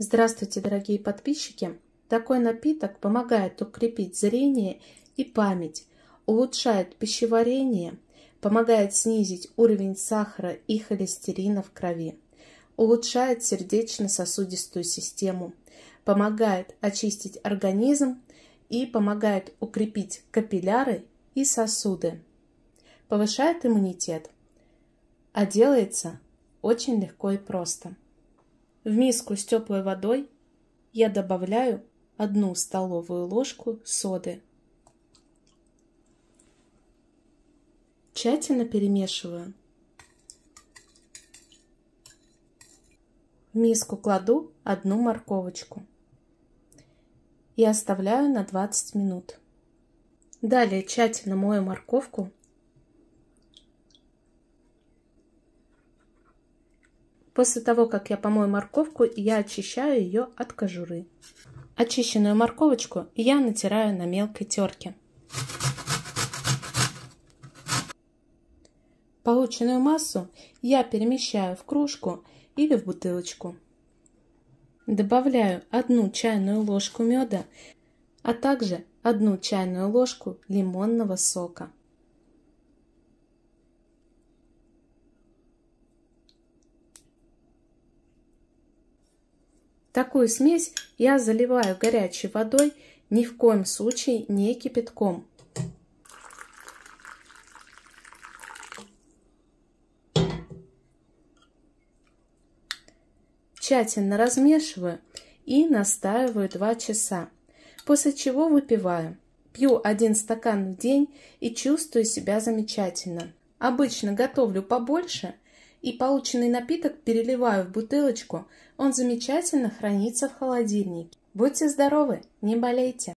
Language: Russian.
Здравствуйте, дорогие подписчики! Такой напиток помогает укрепить зрение и память, улучшает пищеварение, помогает снизить уровень сахара и холестерина в крови, улучшает сердечно-сосудистую систему, помогает очистить организм и помогает укрепить капилляры и сосуды, повышает иммунитет, а делается очень легко и просто. В миску с теплой водой я добавляю одну столовую ложку соды. Тщательно перемешиваю. В миску кладу одну морковочку и оставляю на 20 минут. Далее тщательно мою морковку После того, как я помою морковку, я очищаю ее от кожуры. Очищенную морковочку я натираю на мелкой терке. Полученную массу я перемещаю в кружку или в бутылочку. Добавляю одну чайную ложку меда, а также одну чайную ложку лимонного сока. Такую смесь я заливаю горячей водой, ни в коем случае не кипятком. Тщательно размешиваю и настаиваю 2 часа, после чего выпиваю. Пью один стакан в день и чувствую себя замечательно. Обычно готовлю побольше – и полученный напиток переливаю в бутылочку. Он замечательно хранится в холодильнике. Будьте здоровы, не болейте!